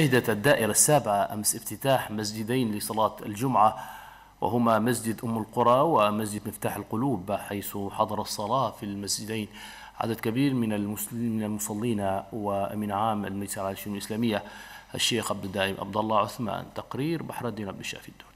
شهدت الدائرة السابعة أمس افتتاح مسجدين لصلاة الجمعة وهما مسجد أم القرى ومسجد مفتاح القلوب حيث حضر الصلاة في المسجدين عدد كبير من المسلمين من المصلين ومن عام المجلس العالي للشؤون الإسلامية الشيخ عبد الدائم عبد الله عثمان تقرير بحر الدين عبد الشافي الدولي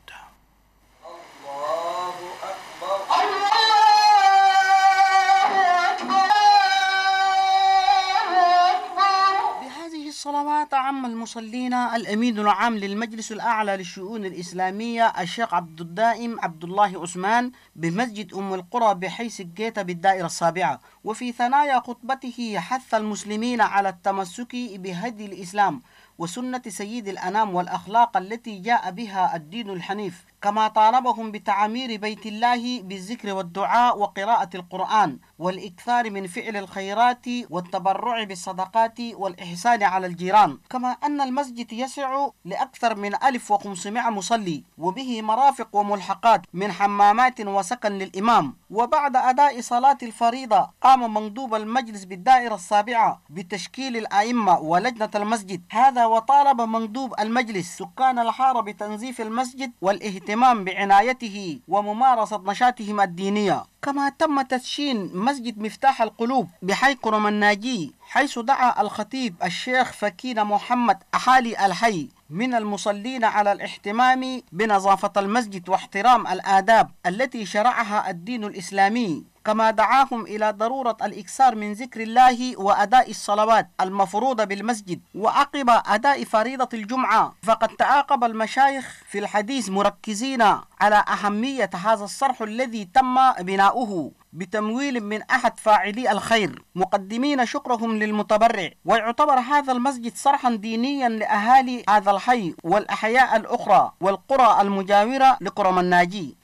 الصلوات عم المصلين الأمين العام للمجلس الأعلى للشؤون الإسلامية الشيخ عبد الدائم عبد الله عثمان بمسجد أم القرى بحيث الجيت بالدائرة السابعة وفي ثنايا خطبته حث المسلمين على التمسك بهدي الإسلام وسنة سيد الأنام والأخلاق التي جاء بها الدين الحنيف كما طالبهم بتعمير بيت الله بالذكر والدعاء وقراءة القرآن والإكثار من فعل الخيرات والتبرع بالصدقات والإحسان على الجيران كما أن المسجد يسع لأكثر من 1500 مصلي وبه مرافق وملحقات من حمامات وسكن للإمام وبعد أداء صلاة الفريضة قام مندوب المجلس بالدائرة السابعة بتشكيل الأئمة ولجنة المسجد هذا وطالب مندوب المجلس سكان الحارة بتنظيف المسجد والاهتمام الاهتمام بعنايته وممارسة نشاطهم الدينية كما تم تدشين مسجد مفتاح القلوب بحي قرم الناجي حيث دعا الخطيب الشيخ فكين محمد أحالي الحي من المصلين على الاهتمام بنظافة المسجد واحترام الآداب التي شرعها الدين الإسلامي كما دعاهم إلى ضرورة الإكثار من ذكر الله وأداء الصلوات المفروضة بالمسجد وعقب أداء فريضة الجمعة فقد تعاقب المشايخ في الحديث مركزين على أهمية هذا الصرح الذي تم بناؤه بتمويل من أحد فاعلي الخير مقدمين شكرهم للمتبرع ويعتبر هذا المسجد صرحا دينيا لأهالي هذا الحي والأحياء الأخرى والقرى المجاورة لقرى الناجي